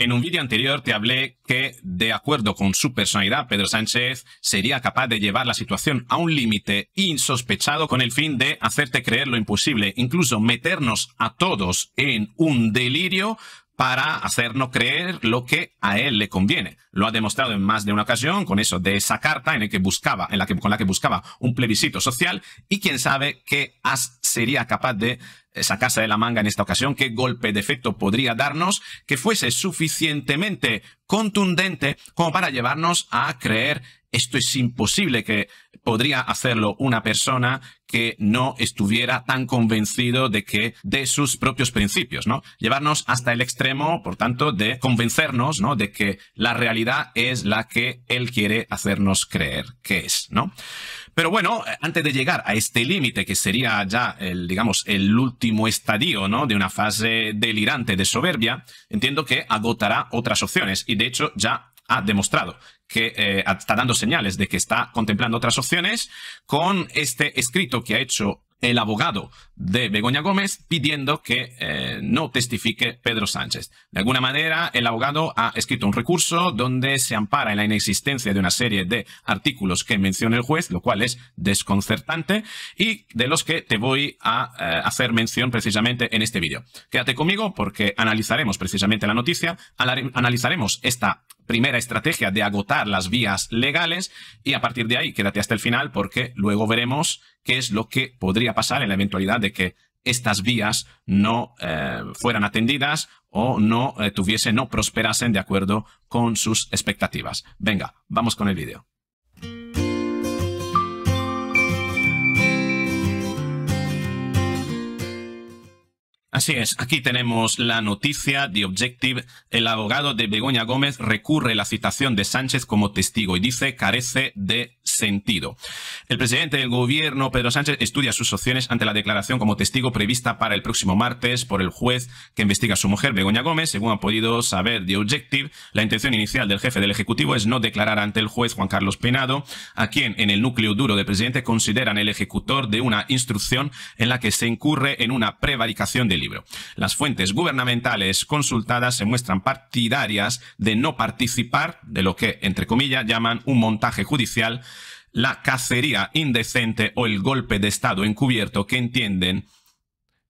En un vídeo anterior te hablé que, de acuerdo con su personalidad, Pedro Sánchez sería capaz de llevar la situación a un límite insospechado con el fin de hacerte creer lo imposible, incluso meternos a todos en un delirio para hacernos creer lo que a él le conviene. Lo ha demostrado en más de una ocasión con eso de esa carta en, la que buscaba, en la que, con la que buscaba un plebiscito social y quién sabe qué sería capaz de eh, sacarse de la manga en esta ocasión, qué golpe de efecto podría darnos que fuese suficientemente contundente como para llevarnos a creer esto es imposible que podría hacerlo una persona que no estuviera tan convencido de que de sus propios principios, ¿no? Llevarnos hasta el extremo, por tanto, de convencernos, ¿no? De que la realidad es la que él quiere hacernos creer que es, ¿no? Pero bueno, antes de llegar a este límite, que sería ya el, digamos, el último estadio, ¿no? De una fase delirante de soberbia, entiendo que agotará otras opciones y de hecho ya ha demostrado que eh, está dando señales de que está contemplando otras opciones con este escrito que ha hecho el abogado de Begoña Gómez pidiendo que eh, no testifique Pedro Sánchez. De alguna manera, el abogado ha escrito un recurso donde se ampara en la inexistencia de una serie de artículos que menciona el juez, lo cual es desconcertante y de los que te voy a eh, hacer mención precisamente en este vídeo. Quédate conmigo porque analizaremos precisamente la noticia, analizaremos esta primera estrategia de agotar las vías legales y a partir de ahí quédate hasta el final porque luego veremos qué es lo que podría pasar en la eventualidad de que estas vías no eh, fueran atendidas o no eh, tuviesen, no prosperasen de acuerdo con sus expectativas. Venga, vamos con el vídeo. Así es, aquí tenemos la noticia de Objective. El abogado de Begoña Gómez recurre la citación de Sánchez como testigo y dice carece de sentido. El presidente del gobierno, Pedro Sánchez, estudia sus opciones ante la declaración como testigo prevista para el próximo martes por el juez que investiga a su mujer, Begoña Gómez. Según ha podido saber de Objective, la intención inicial del jefe del Ejecutivo es no declarar ante el juez Juan Carlos Penado, a quien en el núcleo duro del presidente consideran el ejecutor de una instrucción en la que se incurre en una prevaricación de libro. Las fuentes gubernamentales consultadas se muestran partidarias de no participar de lo que, entre comillas, llaman un montaje judicial, la cacería indecente o el golpe de Estado encubierto que entienden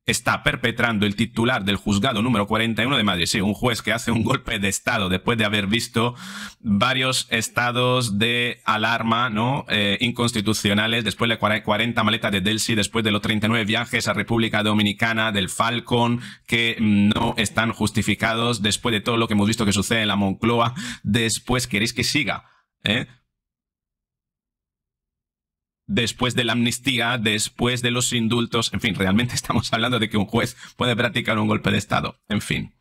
está perpetrando el titular del juzgado número 41 de Madrid. Sí, un juez que hace un golpe de Estado después de haber visto varios estados de alarma ¿no? Eh, inconstitucionales, después de 40 maletas de Delsi, después de los 39 viajes a República Dominicana, del Falcon, que no están justificados, después de todo lo que hemos visto que sucede en la Moncloa, después queréis que siga. ¿Eh? después de la amnistía, después de los indultos, en fin, realmente estamos hablando de que un juez puede practicar un golpe de Estado, en fin.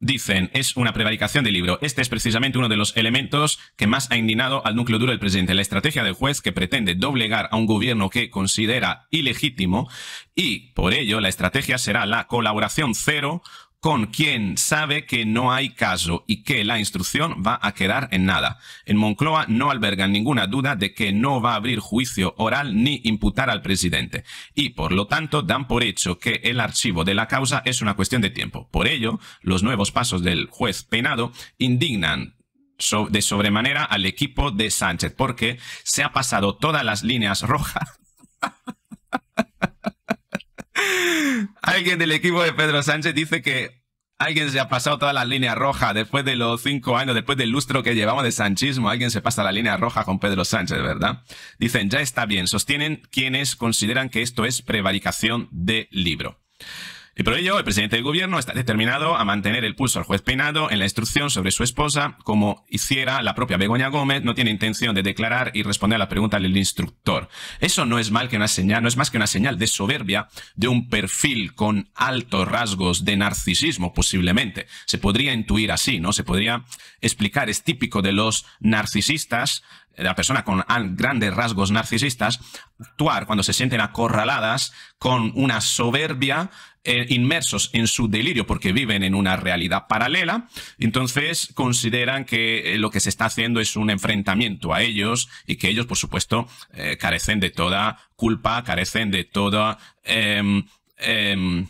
Dicen, es una prevaricación del libro. Este es precisamente uno de los elementos que más ha indignado al núcleo duro del presidente. La estrategia del juez que pretende doblegar a un gobierno que considera ilegítimo y, por ello, la estrategia será la colaboración cero con quien sabe que no hay caso y que la instrucción va a quedar en nada. En Moncloa no albergan ninguna duda de que no va a abrir juicio oral ni imputar al presidente y por lo tanto dan por hecho que el archivo de la causa es una cuestión de tiempo. Por ello, los nuevos pasos del juez penado indignan de sobremanera al equipo de Sánchez porque se ha pasado todas las líneas rojas Alguien del equipo de Pedro Sánchez dice que alguien se ha pasado toda la línea roja después de los cinco años, después del lustro que llevamos de sanchismo, alguien se pasa la línea roja con Pedro Sánchez, ¿verdad? Dicen, ya está bien, sostienen quienes consideran que esto es prevaricación de libro. Y por ello, el presidente del gobierno está determinado a mantener el pulso al juez Peinado en la instrucción sobre su esposa, como hiciera la propia Begoña Gómez, no tiene intención de declarar y responder a la pregunta del instructor. Eso no es mal que una señal, no es más que una señal de soberbia de un perfil con altos rasgos de narcisismo, posiblemente. Se podría intuir así, ¿no? Se podría explicar, es típico de los narcisistas la persona con grandes rasgos narcisistas actuar cuando se sienten acorraladas con una soberbia eh, inmersos en su delirio porque viven en una realidad paralela, entonces consideran que eh, lo que se está haciendo es un enfrentamiento a ellos y que ellos, por supuesto, eh, carecen de toda culpa, carecen de toda... Em, em,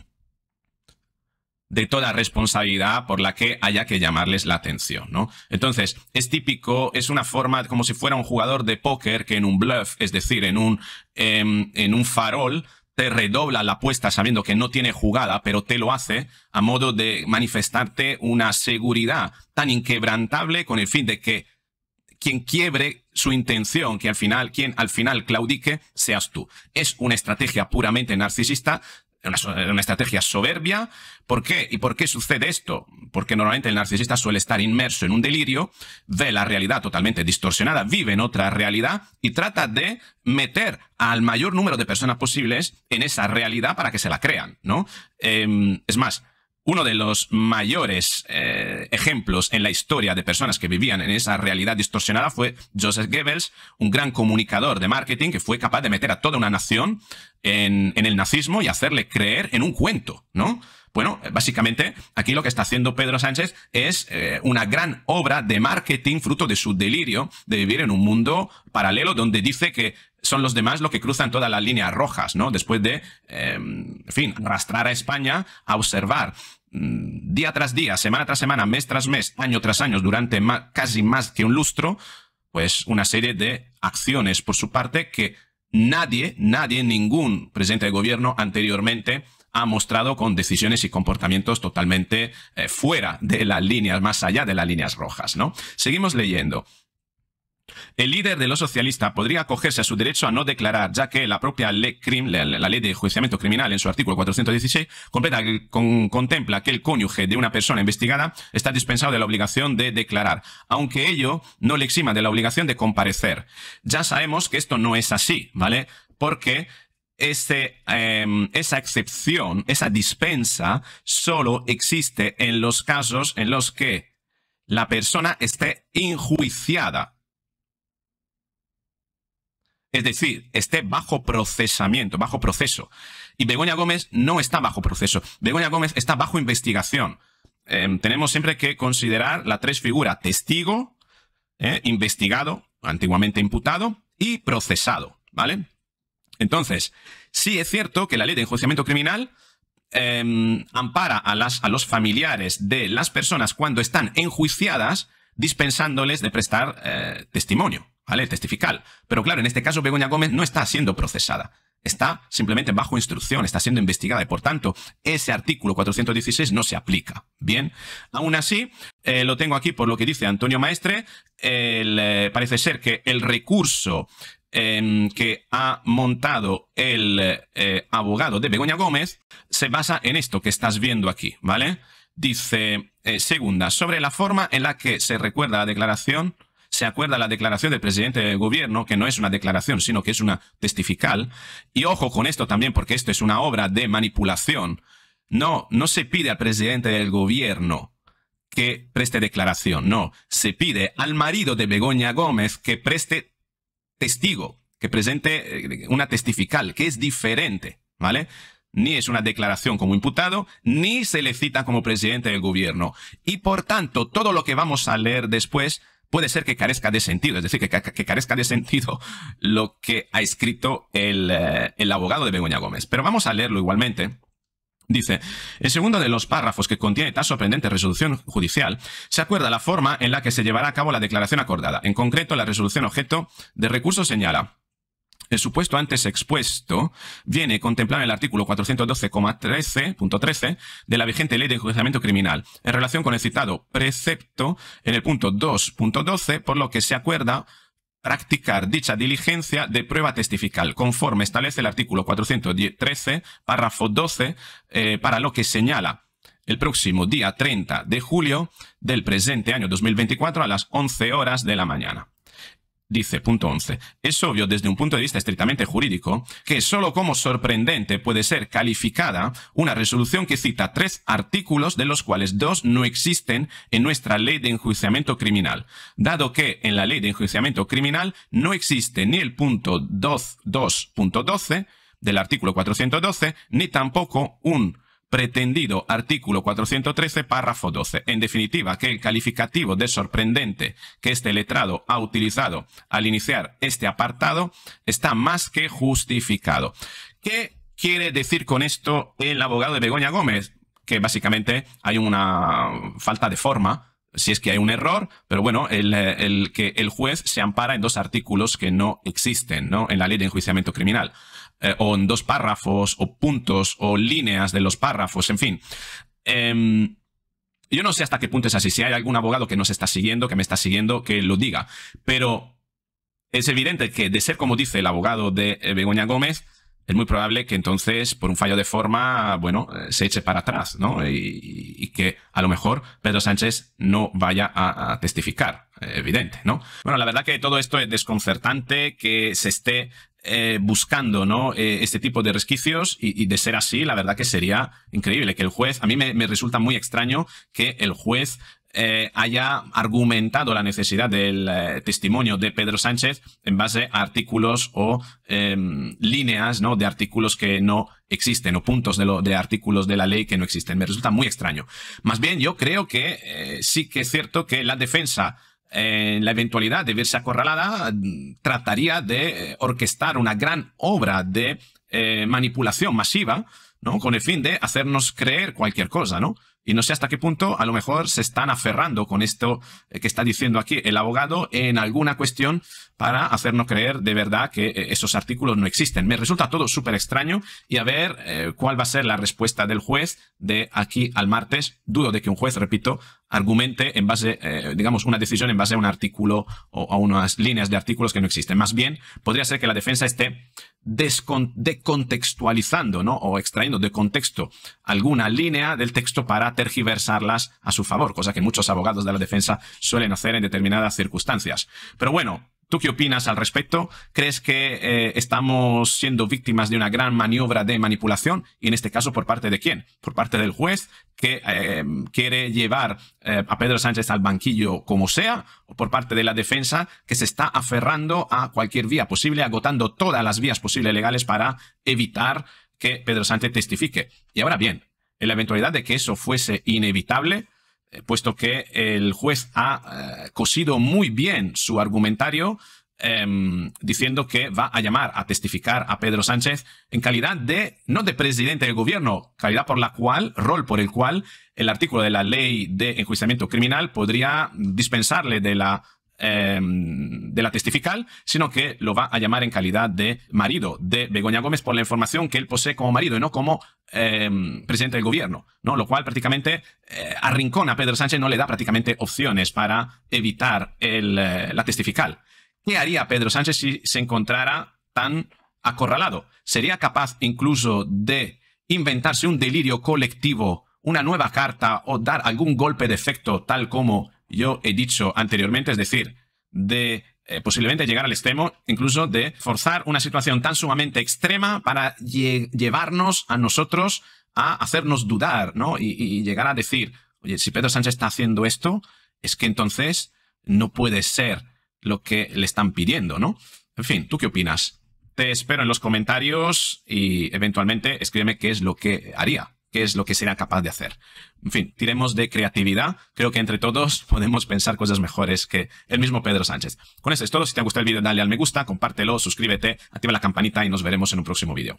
de toda responsabilidad por la que haya que llamarles la atención, ¿no? Entonces, es típico, es una forma como si fuera un jugador de póker que en un bluff, es decir, en un, em, en, un farol, te redobla la apuesta sabiendo que no tiene jugada, pero te lo hace a modo de manifestarte una seguridad tan inquebrantable con el fin de que quien quiebre su intención, que al final, quien al final claudique, seas tú. Es una estrategia puramente narcisista una, una estrategia soberbia. ¿Por qué? ¿Y por qué sucede esto? Porque normalmente el narcisista suele estar inmerso en un delirio, ve la realidad totalmente distorsionada, vive en otra realidad y trata de meter al mayor número de personas posibles en esa realidad para que se la crean, ¿no? Em, es más, uno de los mayores eh, ejemplos en la historia de personas que vivían en esa realidad distorsionada fue Joseph Goebbels, un gran comunicador de marketing que fue capaz de meter a toda una nación en, el nazismo y hacerle creer en un cuento, ¿no? Bueno, básicamente aquí lo que está haciendo Pedro Sánchez es eh, una gran obra de marketing fruto de su delirio de vivir en un mundo paralelo donde dice que son los demás los que cruzan todas las líneas rojas, ¿no? Después de, eh, en fin, arrastrar a España a observar Mm, día tras día, semana tras semana, mes tras mes, año tras año, durante casi más que un lustro, pues una serie de acciones por su parte que nadie, nadie, ningún presidente de gobierno anteriormente ha mostrado con decisiones y comportamientos totalmente eh, fuera de las líneas, más allá de las líneas rojas, ¿no? Seguimos leyendo. El líder de los socialistas podría acogerse a su derecho a no declarar, ya que la propia ley, de juiciamiento criminal, en su artículo 416, contempla que el cónyuge de una persona investigada está dispensado de la obligación de declarar, aunque ello no le exima de la obligación de comparecer. Ya sabemos que esto no es así, ¿vale? Porque em, esa excepción, esa dispensa, solo existe en los casos en los que la persona esté injuiciada es decir, esté bajo procesamiento, bajo proceso. Y Begoña Gómez no está bajo proceso. Begoña Gómez está bajo investigación. Em, tenemos siempre que considerar las tres figuras, testigo, eh, investigado, antiguamente imputado, y procesado, ¿vale? Entonces, sí es cierto que la ley de enjuiciamiento criminal em, ampara a los familiares de las personas cuando están enjuiciadas, dispensándoles de prestar eh, testimonio. ¿vale? Testifical. Pero claro, en este caso Begoña Gómez no está siendo procesada. Está simplemente bajo instrucción, está siendo investigada y por tanto ese artículo 416 no se aplica. Bien, aún así, eh, lo tengo aquí por lo que dice Antonio Maestre, eh, parece ser que el recurso em, que ha montado el eh, abogado de Begoña Gómez se basa en esto que estás viendo aquí, ¿vale? Dice, segunda, sobre la forma en la que se recuerda la declaración se acuerda la declaración del presidente del gobierno, que no es una declaración, sino que es una testifical. Y ojo con esto también, porque esto es una obra de manipulación. No, no se pide al presidente del gobierno que preste declaración, no. Se pide al marido de Begoña Gómez que preste testigo, que presente eh, una testifical, que es diferente, ¿vale? Ni es una declaración como imputado, ni se le cita como presidente del gobierno. Y por tanto, todo lo que vamos a leer después puede ser que carezca de sentido, es decir, que, carezca de sentido lo que ha escrito eh, el, abogado de Begoña Gómez. Pero vamos a leerlo igualmente. Dice, el segundo de los párrafos que contiene esta sorprendente resolución judicial, se acuerda la forma en la que se llevará a cabo la declaración acordada. En concreto, la resolución objeto de recursos señala, el supuesto antes expuesto viene contemplado en el artículo 412,13.13 de la vigente ley de enjuiciamiento criminal, en relación con el citado precepto en el punto 2.12, por lo que se acuerda practicar dicha diligencia de prueba testifical, conforme establece el artículo 413, párrafo 12, eh, para lo que señala el próximo día 30 de julio del presente año 2024 a las 11 horas de la mañana. Dice, punto 11. Es obvio desde un punto de vista estrictamente jurídico que solo como sorprendente puede ser calificada una resolución que cita tres artículos de los cuales dos no existen en nuestra ley de enjuiciamiento criminal, dado que en la ley de enjuiciamiento criminal no existe ni el punto 2.2.12 del artículo 412 ni tampoco un pretendido artículo 413, párrafo 12. En definitiva, que el calificativo de sorprendente que este letrado ha utilizado al iniciar este apartado está más que justificado. ¿Qué quiere decir con esto el abogado de Begoña Gómez? Que básicamente hay una falta de forma si es que hay un error, pero bueno, el, el, que el juez se ampara en dos artículos que no existen, ¿no? En la ley de enjuiciamiento criminal. Eh, o en dos párrafos, o puntos, o líneas de los párrafos, en fin. Em, yo no sé hasta qué punto es así. Si hay algún abogado que nos está siguiendo, que me está siguiendo, que lo diga. Pero es evidente que de ser como dice el abogado de eh, Begoña Gómez, es muy probable que entonces, por un fallo de forma, bueno, eh, se eche para atrás, ¿no? Y, que a lo mejor Pedro Sánchez no vaya a, testificar, evidente, ¿no? Bueno, la verdad que todo esto es desconcertante, que se esté eh, buscando ¿no? Eh, este tipo de resquicios y, de ser así, la verdad que sería increíble que el juez, a mí me, resulta muy extraño que el juez eh, haya argumentado la necesidad del testimonio de Pedro Sánchez en base a artículos o em, líneas ¿no? de artículos que no existen o puntos de, lo, de, artículos de la ley que no existen. Me resulta muy extraño. Más bien, yo creo que sí que es cierto que la defensa en la eventualidad de verse acorralada, trataría de eh, orquestar una gran obra de eh, manipulación masiva, ¿no? Con el fin de hacernos creer cualquier cosa, ¿no? Y no sé hasta qué punto a lo mejor se están aferrando con esto eh, que está diciendo aquí el abogado en alguna cuestión para hacernos creer de verdad que eh, esos artículos no existen. Me resulta todo súper extraño y a ver eh, cuál va a ser la respuesta del juez de aquí al martes. Dudo de que un juez, repito, argumente en base, digamos, una decisión en base a un artículo o a unas líneas de artículos que no existen. Más bien, podría ser que la defensa esté descontextualizando, ¿no? O extrayendo de contexto alguna línea del texto para tergiversarlas a su favor, cosa que muchos abogados de la defensa suelen hacer en determinadas circunstancias. Pero bueno, ¿Tú qué opinas al respecto? ¿Crees que eh, estamos siendo víctimas de una gran maniobra de manipulación? Y en este caso, ¿por parte de quién? ¿Por parte del juez que eh, quiere llevar eh, a Pedro Sánchez al banquillo como sea? ¿O por parte de la defensa que se está aferrando a cualquier vía posible, agotando todas las vías posibles legales para evitar que Pedro Sánchez testifique? Y ahora bien, en la eventualidad de que eso fuese inevitable, eh, puesto que el juez ha eh, cosido muy bien su argumentario em, diciendo que va a llamar a testificar a Pedro Sánchez en calidad de, no de presidente del gobierno, calidad por la cual, rol por el cual el artículo de la ley de enjuiciamiento criminal podría dispensarle de la Em, de la testifical, sino que lo va a llamar en calidad de marido de Begoña Gómez por la información que él posee como marido y no como em, presidente del gobierno, ¿no? Lo cual prácticamente eh, arrincona a Pedro Sánchez, no le da prácticamente opciones para evitar el, eh, la testifical. ¿Qué haría Pedro Sánchez si se encontrara tan acorralado? ¿Sería capaz incluso de inventarse un delirio colectivo, una nueva carta o dar algún golpe de efecto tal como yo he dicho anteriormente, es decir, de eh, posiblemente llegar al extremo, incluso de forzar una situación tan sumamente extrema para llevarnos a nosotros a hacernos dudar, ¿no? Y, y, llegar a decir, oye, si Pedro Sánchez está haciendo esto, es que entonces no puede ser lo que le están pidiendo, ¿no? En fin, ¿tú qué opinas? Te espero en los comentarios y eventualmente escríbeme qué es lo que haría qué es lo que será capaz de hacer. En fin, tiremos de creatividad. Creo que entre todos podemos pensar cosas mejores que el mismo Pedro Sánchez. Con eso es todo. Si te ha gustado el vídeo, dale al me gusta, compártelo, suscríbete, activa la campanita y nos veremos en un próximo vídeo.